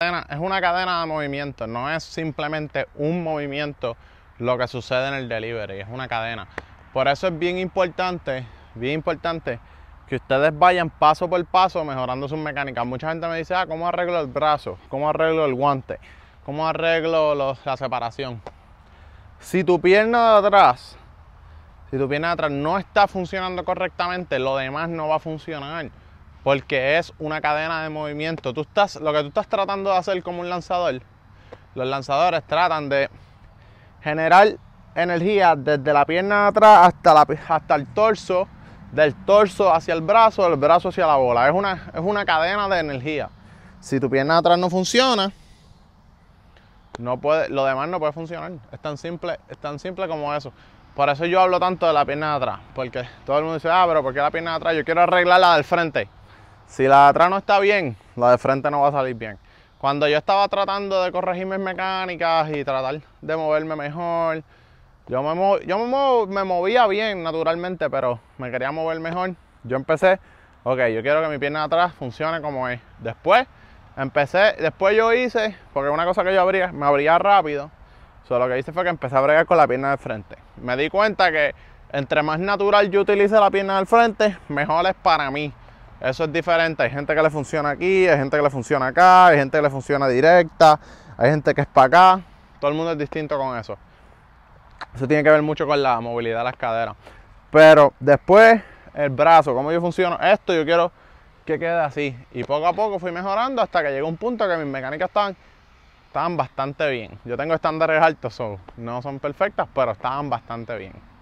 es una cadena de movimiento, no es simplemente un movimiento lo que sucede en el delivery, es una cadena. Por eso es bien importante, bien importante que ustedes vayan paso por paso mejorando sus mecánicas. Mucha gente me dice, ah, ¿cómo arreglo el brazo? ¿Cómo arreglo el guante? ¿Cómo arreglo la separación? Si tu pierna de atrás, si tu pierna de atrás no está funcionando correctamente, lo demás no va a funcionar porque es una cadena de movimiento. Tú estás, lo que tú estás tratando de hacer como un lanzador, los lanzadores tratan de generar energía desde la pierna de atrás hasta, hasta el torso, del torso hacia el brazo, del brazo hacia la bola. Es una, es una cadena de energía. Si tu pierna de atrás no funciona, no puede, lo demás no puede funcionar. Es tan simple, es tan simple como eso. Por eso yo hablo tanto de la pierna de atrás, porque todo el mundo dice, ah, pero ¿por qué la pierna de atrás? Yo quiero arreglar la del frente. Si la de atrás no está bien, la de frente no va a salir bien. Cuando yo estaba tratando de corregir mis mecánicas y tratar de moverme mejor, yo me, movía bien naturalmente, pero me quería mover mejor. Yo empecé, ok, yo quiero que mi pierna de atrás funcione como es. Después empecé, después yo hice, porque una cosa que yo abría, me abría rápido. solo lo que hice fue que empecé a bregar con la pierna de frente. Me di cuenta que entre más natural yo utilice la pierna del frente, mejor es para mí. Eso es diferente. Hay gente que le funciona aquí, hay gente que le funciona acá, hay gente que le funciona directa, hay gente que es para acá. Todo el mundo es distinto con eso. Eso tiene que ver mucho con la movilidad de las caderas. Pero después, el brazo, cómo yo funciono esto, yo quiero que quede así. Y poco a poco fui mejorando hasta que llegó un punto que mis mecánicas estaban, bastante bien. Yo tengo estándares altos, no son perfectas, pero estaban bastante bien.